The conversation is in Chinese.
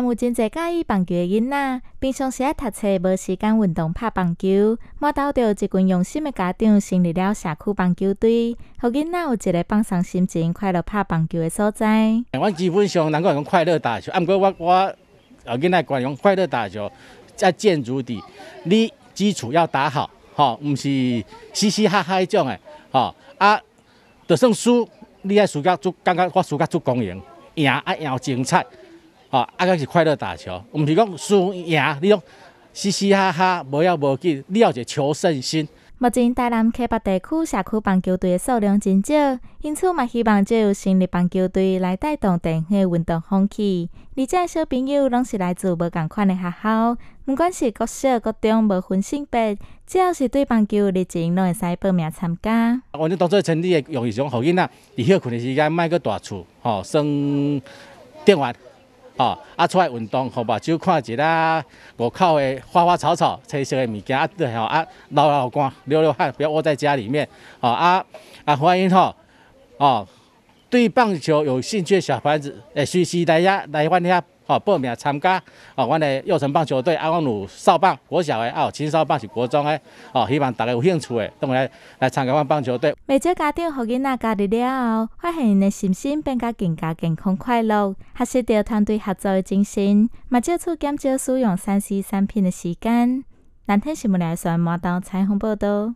有真侪介意棒球的囡仔，平常时爱读册，无时间运动拍棒球。我斗到一群用心的家长成立了社区棒球队，互囡仔有一个放松心情、快乐拍棒球的所在。我基本上，难怪讲快乐打球。毋过我我，给囡仔讲快乐打球，在建筑底，你基础要打好，吼，毋是嘻嘻哈哈迄种诶，吼，啊，就算输，你爱输甲足，感觉我输甲足光荣，赢啊赢精彩。啊！啊个是快乐打球，毋是讲输赢。你讲嘻嘻哈哈，无要无紧，你有一个求胜心。目前台南北地区社区棒球队的数量真少，因此嘛，希望借由新的棒球队来带动地方的运动风气。而且小朋友拢是来自无共款的学校，不管是国小、国中，无分性别，只要是对棒球热情，拢会使报名参加。我呢当做亲弟嘅荣誉讲，好囡仔以后睏的时间，卖个大厝，吼，算。电话。啊！啊，出来运动好，吧就看一啊外口的花花草草、彩色的物件啊，对吼啊，流流汗、流流汗，不要窝在家里面。哦啊啊，欢迎吼哦，对棒球有兴趣的小孩子，诶，随时来呀，来阮遐。哦，报名参加哦，阮的幼城棒球队，啊，阮有少棒、国小的啊，青少棒是国中诶。哦，希望大家有兴趣诶，拢来来参加阮棒球队。每节家长和囡仔加入了后，发现因的心心变甲更加健康快乐，学习到团队合作诶精神，嘛接触减少使用三 C 产品诶时间。南天新闻联线，马导彩虹报道。